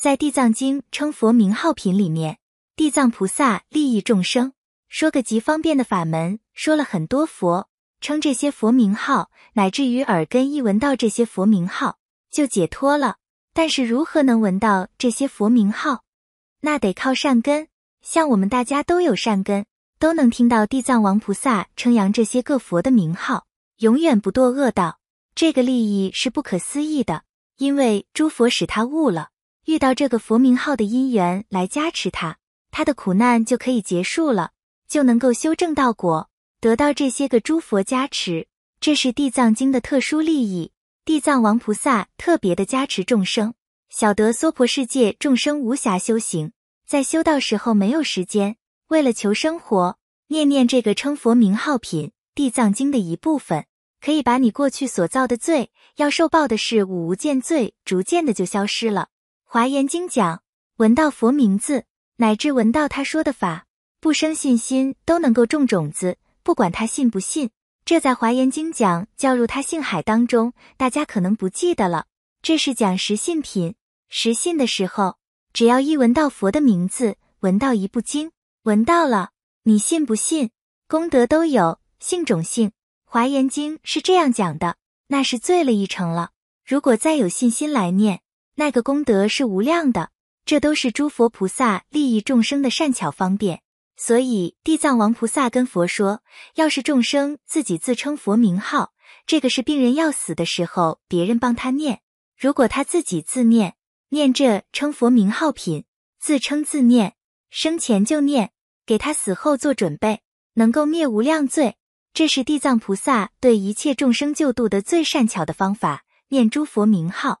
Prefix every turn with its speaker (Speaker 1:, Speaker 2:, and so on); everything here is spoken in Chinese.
Speaker 1: 在《地藏经》称佛名号品里面，地藏菩萨利益众生，说个极方便的法门，说了很多佛，称这些佛名号，乃至于耳根一闻到这些佛名号就解脱了。但是如何能闻到这些佛名号？那得靠善根。像我们大家都有善根，都能听到地藏王菩萨称扬这些各佛的名号，永远不堕恶道。这个利益是不可思议的，因为诸佛使他悟了。遇到这个佛名号的因缘来加持他，他的苦难就可以结束了，就能够修正道果，得到这些个诸佛加持，这是地藏经的特殊利益。地藏王菩萨特别的加持众生，晓得娑婆世界众生无暇修行，在修道时候没有时间，为了求生活，念念这个称佛名号品地藏经的一部分，可以把你过去所造的罪要受报的事五无间罪，逐渐的就消失了。华严经讲，闻到佛名字，乃至闻到他说的法，不生信心都能够种种子，不管他信不信。这在华严经讲，教入他性海当中，大家可能不记得了。这是讲实信品，实信的时候，只要一闻到佛的名字，闻到一部经，闻到了，你信不信，功德都有，信种性。华严经是这样讲的，那是醉了一程了。如果再有信心来念。那个功德是无量的，这都是诸佛菩萨利益众生的善巧方便。所以地藏王菩萨跟佛说，要是众生自己自称佛名号，这个是病人要死的时候，别人帮他念；如果他自己自念，念这称佛名号品，自称自念，生前就念，给他死后做准备，能够灭无量罪。这是地藏菩萨对一切众生救度的最善巧的方法，念诸佛名号。